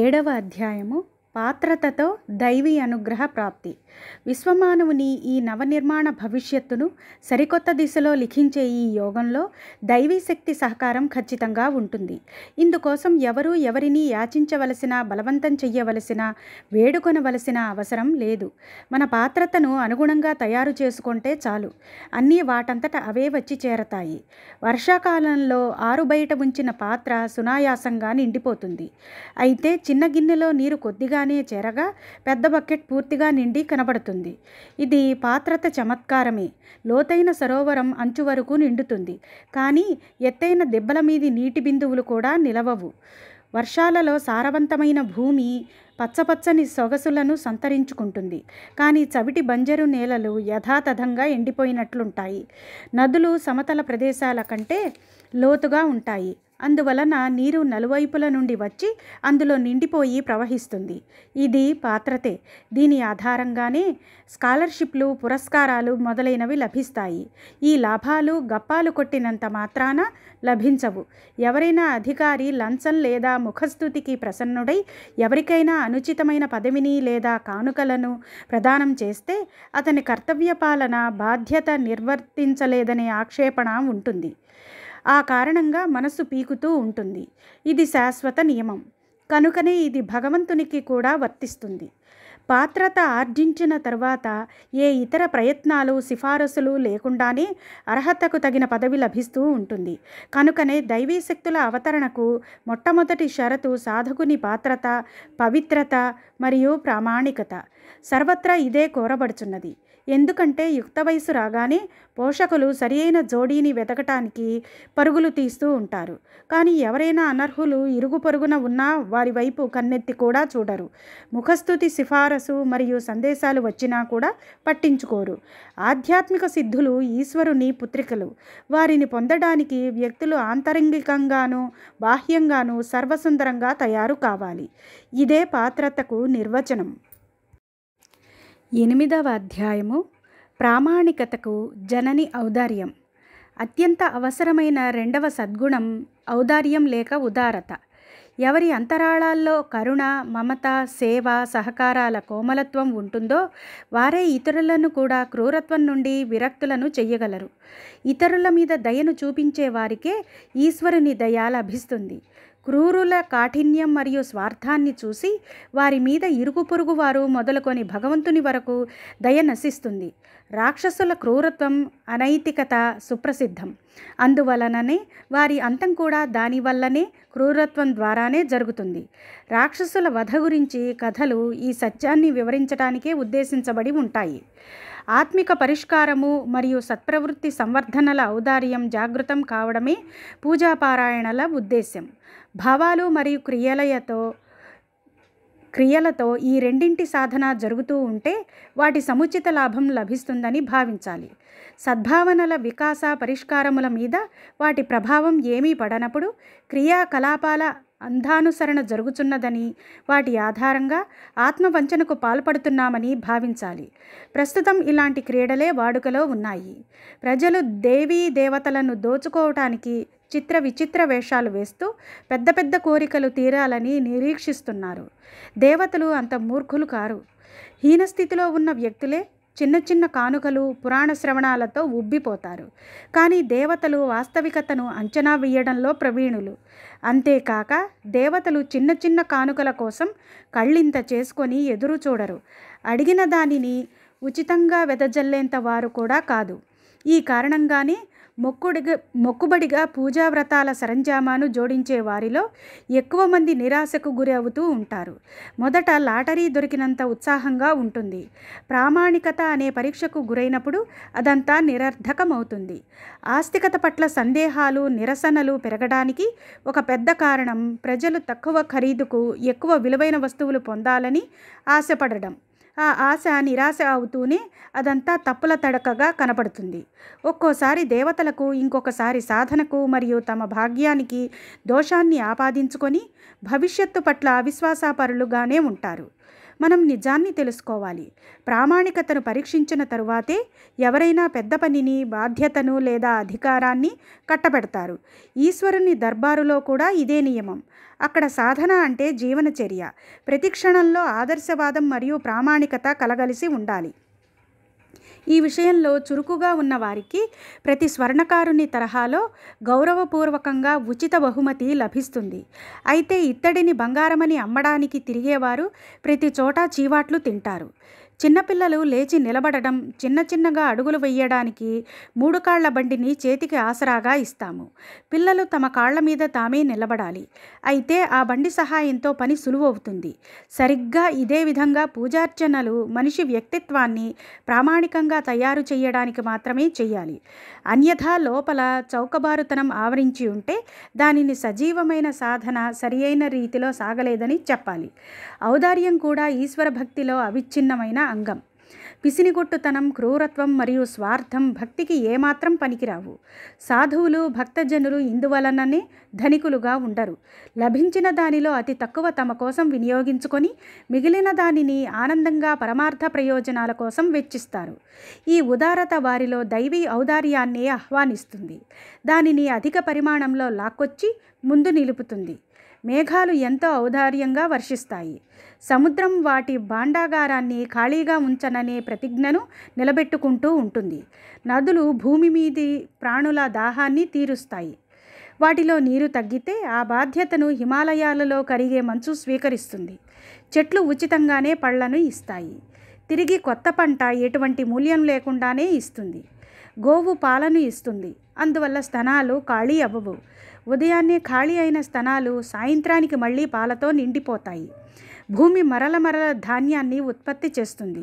ఏడవ అధ్యాయము పాత్రతతో దైవీ అనుగ్రహ ప్రాప్తి విశ్వమానవుని ఈ నవనిర్మాణ భవిష్యత్తును సరికొత్త దిశలో లిఖించే ఈ యోగంలో దైవీ శక్తి సహకారం ఖచ్చితంగా ఉంటుంది ఇందుకోసం ఎవరూ ఎవరిని యాచించవలసిన బలవంతం చెయ్యవలసిన వేడుకొనవలసిన అవసరం లేదు మన పాత్రతను అనుగుణంగా తయారు చేసుకుంటే చాలు అన్నీ వాటంతట అవే వచ్చి చేరతాయి వర్షాకాలంలో ఆరు బయట ఉంచిన పాత్ర సునాయాసంగా నిండిపోతుంది అయితే చిన్న గిన్నెలో నీరు కొద్దిగా కిందగానే చేరగా పెద్ద బకెట్ పూర్తిగా నిండి కనబడుతుంది ఇది పాత్రత చమత్కారమే లోతైన సరోవరం అంచు వరకు నిండుతుంది కానీ ఎత్తైన దెబ్బల మీది నీటి బిందువులు కూడా నిలవవు వర్షాలలో సారవంతమైన భూమి పచ్చపచ్చని సొగసులను సంతరించుకుంటుంది కానీ చవిటి బంజరు నేలలు యథాతథంగా ఎండిపోయినట్లుంటాయి నదులు సమతల ప్రదేశాల కంటే లోతుగా ఉంటాయి అందువలన నీరు నలువైపుల నుండి వచ్చి అందులో నిండిపోయి ప్రవహిస్తుంది ఇది పాత్రతే దీని ఆధారంగానే స్కాలర్షిప్లు పురస్కారాలు మొదలైనవి లభిస్తాయి ఈ లాభాలు గప్పాలు కొట్టినంత మాత్రాన లభించవు ఎవరైనా అధికారి లంచం లేదా ముఖస్థుతికి ప్రసన్నుడై ఎవరికైనా అనుచితమైన పదవిని లేదా కానుకలను ప్రదానం చేస్తే అతని కర్తవ్య పాలన బాధ్యత నిర్వర్తించలేదనే ఆక్షేపణ ఉంటుంది ఆ కారణంగా మనస్సు పీకుతూ ఉంటుంది ఇది శాశ్వత నియమం కనుకనే ఇది భగవంతునికి కూడా వర్తిస్తుంది పాత్రత ఆర్జించిన తర్వాత ఏ ఇతర ప్రయత్నాలు సిఫారసులు లేకుండానే అర్హతకు తగిన పదవి లభిస్తూ ఉంటుంది కనుకనే దైవీ శక్తుల అవతరణకు మొట్టమొదటి షరతు సాధకుని పాత్రత పవిత్రత మరియు ప్రామాణికత సర్వత్రా ఇదే కోరబడుచున్నది ఎందుకంటే యుక్త వయసు రాగానే పోషకులు సరియైన జోడీని వెతకటానికి పరుగులు తీస్తూ ఉంటారు కానీ ఎవరైనా అనర్హులు ఇరుగు పొరుగున ఉన్నా వారి వైపు కన్నెత్తి కూడా చూడరు ముఖస్థుతి సిఫారసు మరియు సందేశాలు వచ్చినా కూడా పట్టించుకోరు ఆధ్యాత్మిక సిద్ధులు ఈశ్వరుని పుత్రికలు వారిని పొందడానికి వ్యక్తులు ఆంతరంగికంగాను బాహ్యంగాను సర్వసుందరంగా తయారు కావాలి ఇదే పాత్రతకు నిర్వచనం ఎనిమిదవ అధ్యాయము ప్రామాణికతకు జనని ఔదార్యం అత్యంత అవసరమైన రెండవ సద్గుణం ఔదార్యం లేక ఉదారత ఎవరి అంతరాళాల్లో కరుణ మమత సేవ సహకారాల కోమలత్వం ఉంటుందో వారే ఇతరులను కూడా క్రూరత్వం నుండి విరక్తులను చెయ్యగలరు ఇతరుల మీద దయను చూపించే వారికే ఈశ్వరుని దయ లభిస్తుంది క్రూరుల కాఠిన్యం మరియు స్వార్థాన్ని చూసి వారి మీద ఇరుగు పొరుగు వారు మొదలుకొని భగవంతుని వరకు దయ నశిస్తుంది రాక్షసుల క్రూరత్వం అనైతికత సుప్రసిద్ధం అందువలననే వారి అంతం కూడా దానివల్లనే క్రూరత్వం ద్వారానే జరుగుతుంది రాక్షసుల వధ గురించి కథలు ఈ సత్యాన్ని వివరించడానికే ఉద్దేశించబడి ఉంటాయి ఆత్మిక పరిష్కారము మరియు సత్ప్రవృత్తి సంవర్ధనల ఔదార్యం జాగృతం కావడమే పూజాపారాయణల ఉద్దేశ్యం భావాలు మరియు క్రియలయతో క్రియలతో ఈ రెండింటి సాధన జరుగుతూ ఉంటే వాటి సముచిత లాభం లభిస్తుందని భావించాలి సద్భావనల వికాస పరిష్కారముల మీద వాటి ప్రభావం ఏమీ పడనప్పుడు క్రియాకలాపాల అంధానుసరణ జరుగుతున్నదని వాటి ఆధారంగా ఆత్మవంచనకు పాల్పడుతున్నామని భావించాలి ప్రస్తుతం ఇలాంటి క్రీడలే వాడుకలో ఉన్నాయి ప్రజలు దేవీ దేవతలను దోచుకోవటానికి చిత్ర విచిత్ర వేషాలు వేస్తూ పెద్ద పెద్ద కోరికలు తీరాలని నిరీక్షిస్తున్నారు దేవతలు అంత మూర్ఖులు కారు హీనస్థితిలో ఉన్న వ్యక్తులే చిన్న చిన్న కానుకలు పురాణ శ్రవణాలతో ఉబ్బిపోతారు కానీ దేవతలు వాస్తవికతను అంచనా వేయడంలో ప్రవీణులు అంతేకాక దేవతలు చిన్న చిన్న కానుకల కోసం కళ్ళింత చేసుకొని ఎదురు చూడరు అడిగిన దానిని ఉచితంగా వెదజల్లేంత వారు కూడా కాదు ఈ కారణంగానే మొక్కుడిగా మొక్కుబడిగా పూజా వ్రతాల సరంజామాను జోడించే వారిలో ఎక్కువ మంది నిరాశకు గురి అవుతూ ఉంటారు మొదట లాటరీ దొరికినంత ఉత్సాహంగా ఉంటుంది ప్రామాణికత అనే పరీక్షకు గురైనప్పుడు అదంతా నిరర్ధకమవుతుంది ఆస్తికత పట్ల సందేహాలు నిరసనలు పెరగడానికి ఒక పెద్ద కారణం ప్రజలు తక్కువ ఖరీదుకు ఎక్కువ విలువైన వస్తువులు పొందాలని ఆశపడడం ఆ ఆశ నిరాశ అవుతూనే అదంతా తప్పుల తడకగా కనపడుతుంది ఒక్కోసారి దేవతలకు ఇంకొకసారి సాధనకు మరియు తమ భాగ్యానికి దోషాన్ని ఆపాదించుకొని భవిష్యత్తు పట్ల అవిశ్వాసపరులుగానే ఉంటారు మనం నిజాన్ని తెలుసుకోవాలి ప్రామాణికతను పరీక్షించిన తరువాతే ఎవరైనా పెద్ద పనిని బాధ్యతను లేదా అధికారాన్ని కట్టబెడతారు ఈశ్వరుని దర్బారులో కూడా ఇదే నియమం అక్కడ సాధన అంటే జీవనచర్య ప్రతి క్షణంలో ఆదర్శవాదం మరియు ప్రామాణికత కలగలిసి ఉండాలి ఈ విషయంలో చురుకుగా ఉన్న వారికి ప్రతి స్వర్ణకారుని తరహాలో గౌరవపూర్వకంగా ఉచిత బహుమతి లభిస్తుంది అయితే ఇత్తడిని బంగారమని అమ్మడానికి తిరిగేవారు ప్రతి చోట చీవాట్లు తింటారు చిన్నపిల్లలు లేచి నిలబడడం చిన్న చిన్నగా అడుగులు వేయడానికి మూడు కాళ్ల బండిని చేతికి ఆసరాగా ఇస్తాము పిల్లలు తమ కాళ్ల మీద తామే నిలబడాలి అయితే ఆ బండి సహాయంతో పని సులువవుతుంది సరిగ్గా ఇదే విధంగా పూజార్చనలు మనిషి వ్యక్తిత్వాన్ని ప్రామాణికంగా తయారు చేయడానికి మాత్రమే చేయాలి అన్యథా లోపల చౌకబారుతనం ఆవరించి ఉంటే దానిని సజీవమైన సాధన సరియైన రీతిలో సాగలేదని చెప్పాలి ఔదార్యం కూడా ఈశ్వర భక్తిలో అవిచ్ఛిన్నమైన అంగం పిసినిగొట్టుతనం క్రూరత్వం మరియు స్వార్థం భక్తికి ఏమాత్రం పనికిరావు సాధువులు భక్తజనులు ఇందువలననే ధనికులుగా ఉండరు లభించిన దానిలో అతి తక్కువ తమ కోసం వినియోగించుకొని మిగిలిన దానిని ఆనందంగా పరమార్థ ప్రయోజనాల కోసం వెచ్చిస్తారు ఈ ఉదారత వారిలో దైవీ ఔదార్యాన్ని ఆహ్వానిస్తుంది దానిని అధిక పరిమాణంలో లాక్కొచ్చి ముందు నిలుపుతుంది మేఘాలు ఎంతో ఔదార్యంగా వర్షిస్తాయి సముద్రం వాటి భాండాగారాన్ని ఖాళీగా ఉంచననే ప్రతిజ్ఞను నిలబెట్టుకుంటూ ఉంటుంది నదులు భూమి మీది ప్రాణుల దాహాన్ని తీరుస్తాయి వాటిలో నీరు తగ్గితే ఆ బాధ్యతను హిమాలయాలలో కరిగే మంచు స్వీకరిస్తుంది చెట్లు ఉచితంగానే పళ్లను ఇస్తాయి తిరిగి కొత్త పంట ఎటువంటి మూల్యం లేకుండానే ఇస్తుంది గోవు పాలను ఇస్తుంది అందువల్ల స్తనాలు ఖాళీ అవ్వవు ఉదయాన్నే ఖాళీ అయిన స్థనాలు సాయంత్రానికి మళ్ళీ పాలతో నిండిపోతాయి భూమి మరల మరల ధాన్యాన్ని ఉత్పత్తి చేస్తుంది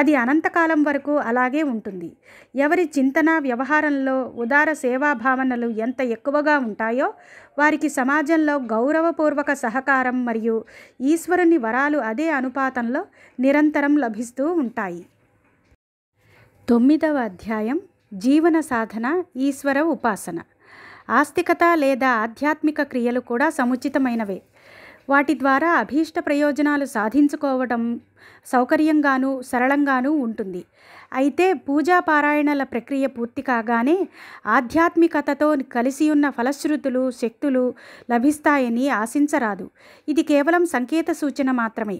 అది అనంతకాలం వరకు అలాగే ఉంటుంది ఎవరి చింతన వ్యవహారంలో ఉదార సేవా భావనలు ఎంత ఎక్కువగా ఉంటాయో వారికి సమాజంలో గౌరవపూర్వక సహకారం మరియు ఈశ్వరుని వరాలు అదే అనుపాతంలో నిరంతరం లభిస్తూ ఉంటాయి తొమ్మిదవ అధ్యాయం జీవన సాధన ఈశ్వర ఉపాసన ఆస్తికత లేదా ఆధ్యాత్మిక క్రియలు కూడా సముచితమైనవే వాటి ద్వారా అభీష్ట ప్రయోజనాలు సాధించుకోవడం సౌకర్యంగాను సరళంగానూ ఉంటుంది అయితే పూజా పారాయణల ప్రక్రియ పూర్తి కాగానే ఆధ్యాత్మికతతో కలిసి ఉన్న ఫలశ్రుతులు శక్తులు లభిస్తాయని ఆశించరాదు ఇది కేవలం సంకేత సూచన మాత్రమే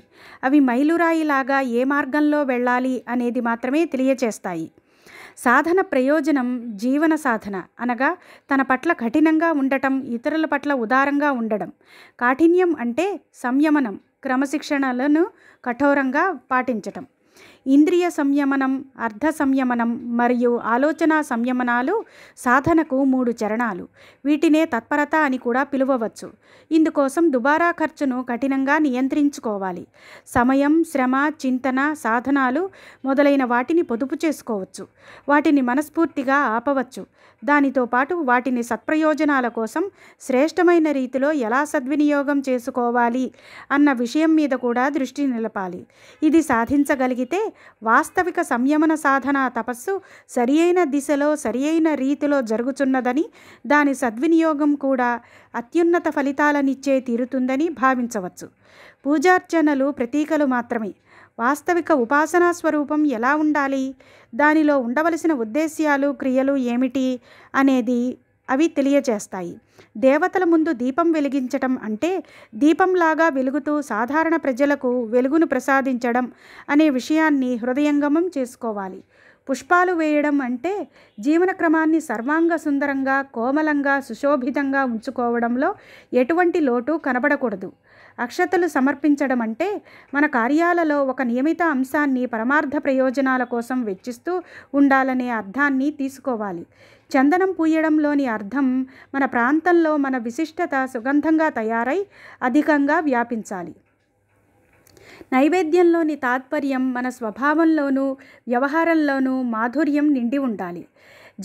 అవి మైలురాయిలాగా ఏ మార్గంలో వెళ్ళాలి అనేది మాత్రమే తెలియచేస్తాయి సాధన ప్రయోజనం జీవన సాధన అనగా తన పట్ల కఠినంగా ఉండటం ఇతరుల పట్ల ఉదారంగా ఉండడం కాఠిన్యం అంటే సంయమనం క్రమశిక్షణలను కఠోరంగా పాటించటం ఇంద్రియ సంయమనం అర్థ సంయమనం మరియు ఆలోచన సంయమనాలు సాధనకు మూడు చరణాలు వీటినే తత్పరత అని కూడా పిలువవచ్చు ఇందుకోసం దుబారా ఖర్చును కఠినంగా నియంత్రించుకోవాలి సమయం శ్రమ చింతన సాధనాలు మొదలైన వాటిని పొదుపు చేసుకోవచ్చు వాటిని మనస్ఫూర్తిగా ఆపవచ్చు దానితో పాటు వాటిని సత్ప్రయోజనాల కోసం శ్రేష్టమైన రీతిలో ఎలా సద్వినియోగం చేసుకోవాలి అన్న విషయం మీద కూడా దృష్టి నిలపాలి ఇది సాధించగలిగితే వాస్తవిక సంయమన సాధన తపస్సు సరియైన దిశలో సరియైన రీతిలో జరుగుతున్నదని దాని సద్వినియోగం కూడా అత్యున్నత ఫలితాలనిచ్చే తీరుతుందని భావించవచ్చు పూజార్చనలు ప్రతీకలు మాత్రమే వాస్తవిక ఉపాసనా స్వరూపం ఎలా ఉండాలి దానిలో ఉండవలసిన ఉద్దేశ్యాలు క్రియలు ఏమిటి అనేది అవి తెలియజేస్తాయి దేవతల ముందు దీపం వెలిగించటం అంటే దీపంలాగా వెలుగుతూ సాధారణ ప్రజలకు వెలుగును ప్రసాదించడం అనే విషయాన్ని హృదయంగమం చేసుకోవాలి పుష్పాలు వేయడం అంటే జీవనక్రమాన్ని సర్వాంగ సుందరంగా కోమలంగా సుశోభితంగా ఉంచుకోవడంలో ఎటువంటి లోటు కనబడకూడదు అక్షతలు సమర్పించడం అంటే మన కార్యాలలో ఒక నియమిత అంశాన్ని పరమార్థ ప్రయోజనాల కోసం వెచ్చిస్తూ ఉండాలనే అర్థాన్ని తీసుకోవాలి చందనం పూయడంలోని అర్థం మన ప్రాంతంలో మన విశిష్టత సుగంధంగా తయారై అధికంగా వ్యాపించాలి నైవేద్యంలోని తాత్పర్యం మన స్వభావంలోనూ వ్యవహారంలోనూ మాధుర్యం నిండి ఉండాలి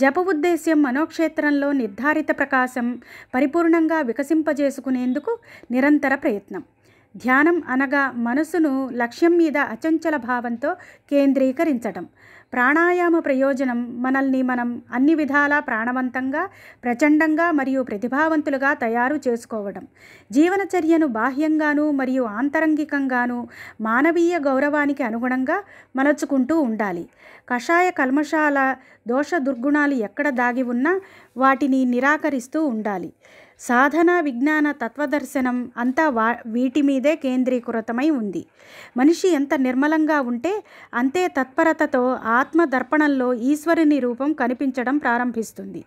జప ఉద్దేశ్యం మనోక్షేత్రంలో నిర్ధారిత ప్రకాశం పరిపూర్ణంగా వికసింపజేసుకునేందుకు నిరంతర ప్రయత్నం ధ్యానం అనగా మనసును లక్ష్యం మీద అచంచల భావంతో కేంద్రీకరించటం ప్రాణాయామ ప్రయోజనం మనల్ని మనం అన్ని విధాలా ప్రాణవంతంగా ప్రచండంగా మరియు ప్రతిభావంతులుగా తయారు చేసుకోవడం జీవనచర్యను బాహ్యంగాను మరియు ఆంతరంగికంగాను మానవీయ గౌరవానికి అనుగుణంగా మలచుకుంటూ ఉండాలి కషాయ కల్మశాల దోష దుర్గుణాలు ఎక్కడ దాగి ఉన్నా వాటిని నిరాకరిస్తూ ఉండాలి సాధన విజ్ఞాన తత్వదర్శనం అంతా వా వీటి మీదే కేంద్రీకృతమై ఉంది మనిషి ఎంత నిర్మలంగా ఉంటే అంతే తత్పరతతో ఆత్మ దర్పణంలో ఈశ్వరుని రూపం కనిపించడం ప్రారంభిస్తుంది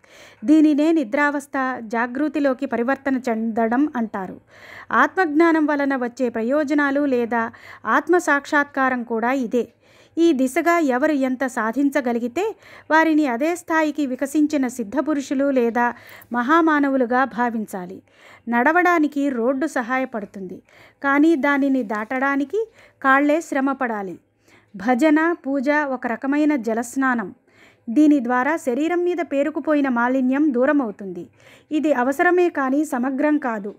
దీనినే నిద్రావస్థ జాగృతిలోకి పరివర్తన చెందడం అంటారు ఆత్మజ్ఞానం వలన వచ్చే ప్రయోజనాలు లేదా ఆత్మ సాక్షాత్కారం కూడా ఇదే ఈ దిశగా ఎవరు ఎంత సాధించగలిగితే వారిని అదే స్థాయికి వికసించిన సిద్ధపురుషులు లేదా మహామానవులుగా భావించాలి నడవడానికి రోడ్డు సహాయపడుతుంది కానీ దానిని దాటడానికి కాళ్లే శ్రమపడాలి భజన పూజ ఒక రకమైన జలస్నానం దీని ద్వారా శరీరం మీద పేరుకుపోయిన మాలిన్యం దూరమవుతుంది ఇది అవసరమే కానీ సమగ్రం కాదు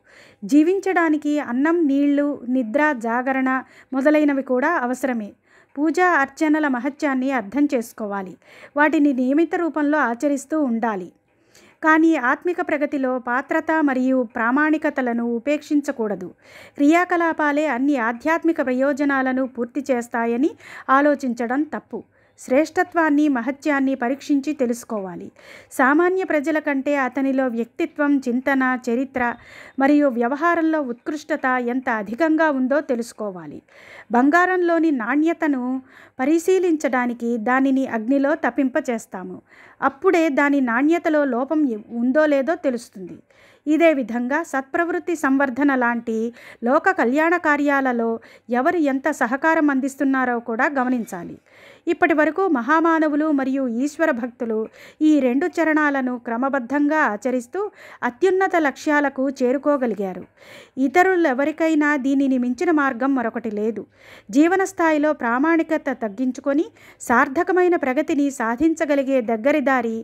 జీవించడానికి అన్నం నీళ్లు నిద్ర జాగరణ మొదలైనవి కూడా అవసరమే పూజా అర్చనల మహత్యాన్ని అర్థం చేసుకోవాలి వాటిని నియమిత రూపంలో ఆచరిస్తూ ఉండాలి కానీ ఆత్మిక ప్రగతిలో పాత్రత మరియు ప్రామాణికతలను ఉపేక్షించకూడదు క్రియాకలాపాలే అన్ని ఆధ్యాత్మిక ప్రయోజనాలను పూర్తి చేస్తాయని ఆలోచించడం తప్పు శ్రేష్టత్వాన్ని మహత్యాన్ని పరీక్షించి తెలుసుకోవాలి సామాన్య ప్రజల కంటే అతనిలో వ్యక్తిత్వం చింతన చరిత్ర మరియు వ్యవహారంలో ఉత్కృష్టత ఎంత అధికంగా ఉందో తెలుసుకోవాలి బంగారంలోని నాణ్యతను పరిశీలించడానికి దానిని అగ్నిలో తప్పింపచేస్తాము అప్పుడే దాని నాణ్యతలో లోపం ఉందో లేదో తెలుస్తుంది ఇదే విధంగా సత్ప్రవృత్తి సంవర్ధన లాంటి లోక కళ్యాణ కార్యాలలో ఎవరు ఎంత సహకారం అందిస్తున్నారో కూడా గమనించాలి ఇప్పటి వరకు మహామానవులు మరియు ఈశ్వర భక్తులు ఈ రెండు చరణాలను క్రమబద్ధంగా ఆచరిస్తూ అత్యున్నత లక్ష్యాలకు చేరుకోగలిగారు ఇతరులెవరికైనా దీనిని మించిన మార్గం మరొకటి లేదు జీవన స్థాయిలో ప్రామాణికత తగ్గించుకొని సార్థకమైన ప్రగతిని సాధించగలిగే దగ్గరిదారి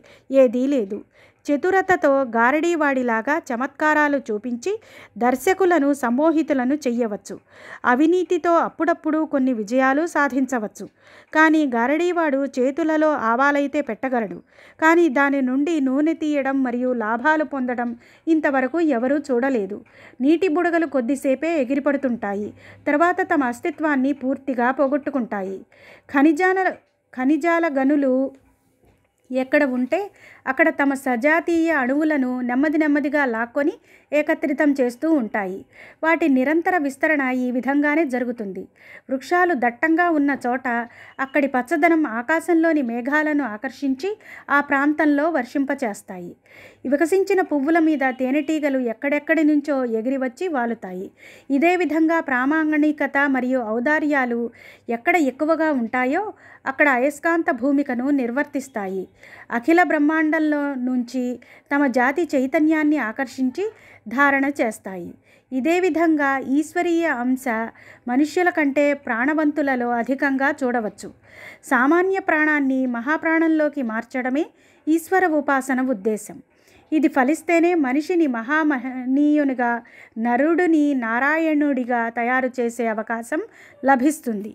ఏదీ లేదు చతురతతో గారడీవాడిలాగా చమత్కారాలు చూపించి దర్శకులను సమ్మోహితులను చెయ్యవచ్చు అవినీతితో అప్పుడప్పుడు కొన్ని విజయాలు సాధించవచ్చు కానీ గారడీవాడు చేతులలో ఆవాలైతే పెట్టగలడు కానీ దాని నుండి నూనె తీయడం మరియు లాభాలు పొందడం ఇంతవరకు ఎవరూ చూడలేదు నీటి బుడగలు కొద్దిసేపే ఎగిరిపడుతుంటాయి తర్వాత తమ అస్తిత్వాన్ని పూర్తిగా పోగొట్టుకుంటాయి ఖనిజాల ఖనిజాల గనులు ఎక్కడ ఉంటే అక్కడ తమ సజాతీయ అణువులను నెమ్మది నెమ్మదిగా లాక్కొని ఏకత్రితం చేస్తూ ఉంటాయి వాటి నిరంతర విస్తరణ ఈ విధంగానే జరుగుతుంది వృక్షాలు దట్టంగా ఉన్న చోట అక్కడి పచ్చదనం ఆకాశంలోని మేఘాలను ఆకర్షించి ఆ ప్రాంతంలో వర్షింపచేస్తాయి వికసించిన పువ్వుల మీద తేనెటీగలు ఎక్కడెక్కడి నుంచో ఎగిరివచ్చి వాలుతాయి ఇదే విధంగా ప్రామాణికత మరియు ఔదార్యాలు ఎక్కడ ఎక్కువగా ఉంటాయో అక్కడ అయస్కాంత భూమికను నిర్వర్తిస్తాయి అఖిల బ్రహ్మాండ సంబంధంలో నుంచి తమ జాతి చైతన్యాన్ని ఆకర్షించి ధారణ చేస్తాయి ఇదే విధంగా ఈశ్వరీయ అంశ మనుష్యుల కంటే ప్రాణవంతులలో అధికంగా చూడవచ్చు సామాన్య ప్రాణాన్ని మహాప్రాణంలోకి మార్చడమే ఈశ్వర ఉపాసన ఉద్దేశం ఇది ఫలిస్తేనే మనిషిని మహామహనీయునిగా నరుడిని నారాయణుడిగా తయారు చేసే అవకాశం లభిస్తుంది